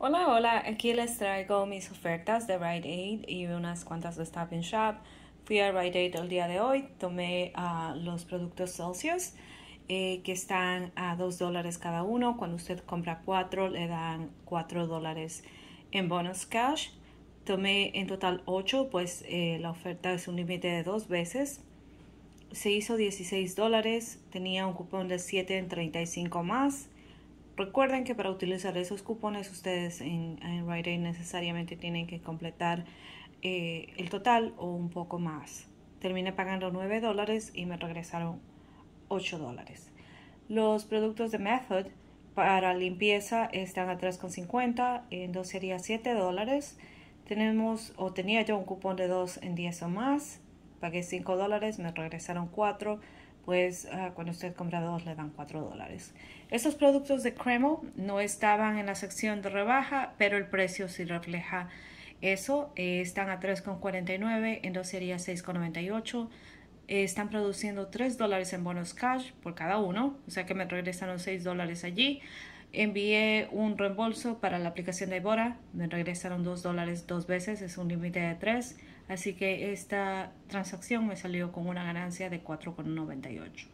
Hola, hola, aquí les traigo mis ofertas de Rite Aid y unas cuantas de Stop and Shop. Fui a Rite Aid el día de hoy, tomé ah, los productos Celsius eh, que están a 2 dólares cada uno. Cuando usted compra 4 le dan 4 dólares en bonus cash. Tomé en total 8, pues eh, la oferta es un límite de dos veces. Se hizo 16 dólares, tenía un cupón de 7 en 35 más Recuerden que para utilizar esos cupones ustedes en, Rite Aid necesariamente tienen que completar eh, el total o un poco más. Terminé pagando 9 dólares y me regresaron 8 dólares. Los productos de Method para limpieza están a 3,50, entonces sería 7 dólares. Tenemos o tenía yo un cupón de 2 en 10 o más, pagué 5 dólares, me regresaron 4 pues cuando usted compra dos le dan 4 dólares. Estos productos de Cremo no estaban en la sección de rebaja, pero el precio sí refleja eso. Eh, están a 3,49, en dos sería 6,98. Eh, están produciendo 3 dólares en bonos cash por cada uno, o sea que me regresan los 6 dólares allí. Envié un reembolso para la aplicación de Bora. Me regresaron 2 dólares dos veces, es un límite de 3. Así que esta transacción me salió con una ganancia de 4,98.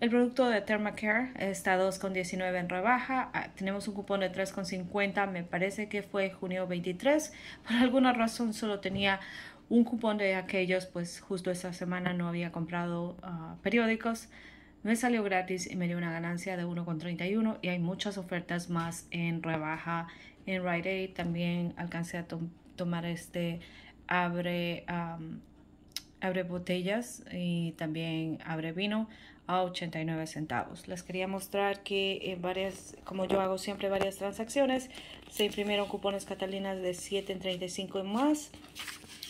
El producto de Thermacare está 2,19 en rebaja. Ah, tenemos un cupón de 3,50. Me parece que fue junio 23. Por alguna razón solo tenía un cupón de aquellos, pues justo esta semana no había comprado ah, periódicos. Me salió gratis y me dio una ganancia de 1,31 y hay muchas ofertas más en rebaja en Rite Aid. También alcancé a tomar este abre, abre botellas y también abre vino a 89 centavos. Les quería mostrar que en eh, varias, como yo hago siempre varias transacciones, se imprimieron cupones catalinas de 7 en 35 en más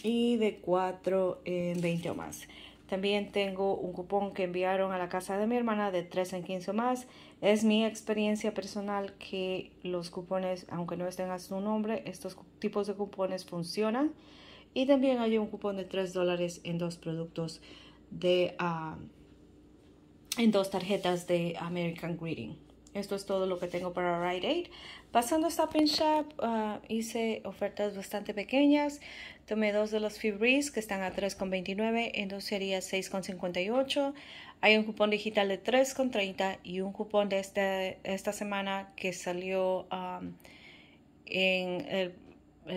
y de 4 en 20 o más. También tengo un cupón que enviaron a la casa de mi hermana de 3 en 15 más. Es mi experiencia personal que los cupones, aunque no estén a su nombre, estos tipos de cupones funcionan. Y también hay un cupón de 3 dólares en dos productos de... Ah, en dos tarjetas de American Greeting. Esto es todo lo que tengo para Rite Aid. Pasando a Stop Shop, ah, hice ofertas bastante pequeñas. Tomé dos de los Fibris que están a 3,29, en dos sería 6,58. Hay un cupón digital de 3,30 y un cupón de este, esta semana que salió en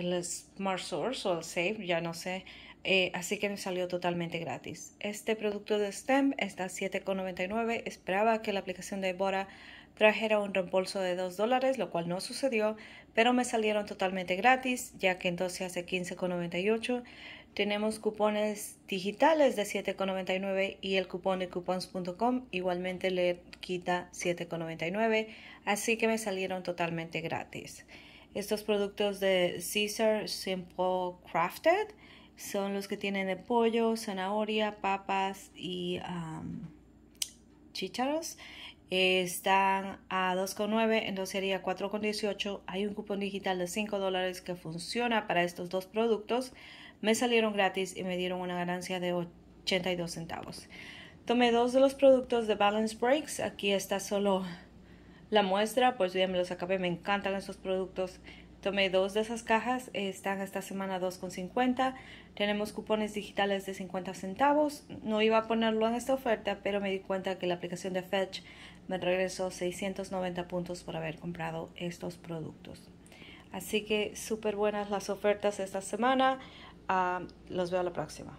el, Smart Source o el Save, ya no sé. Eh, así que me salió totalmente gratis. Este producto de STEM está a 7,99. Esperaba que la aplicación de Bora trajera un reembolso de 2 dólares, lo cual no sucedió, pero me salieron totalmente gratis, ya que entonces hace 15,98 tenemos cupones digitales de 7,99 y el cupón de coupons.com igualmente le quita 7,99, así que me salieron totalmente gratis. Estos productos de Caesar Simple Crafted son los que tienen de pollo, zanahoria, papas y um, chícharos están a 2,9, entonces sería 4,18. Hay un cupón digital de 5 dólares que funciona para estos dos productos. Me salieron gratis y me dieron una ganancia de 82 centavos. Tomé dos de los productos de Balance Breaks. Aquí está solo la muestra, pues ya me los acabé. Me encantan estos productos. Tomé dos de esas cajas, están esta semana 2,50. Tenemos cupones digitales de 50 centavos. No iba a ponerlo en esta oferta, pero me di cuenta que la aplicación de Fetch me regresó 690 puntos por haber comprado estos productos. Así que súper buenas las ofertas esta semana. Ah, los veo la próxima.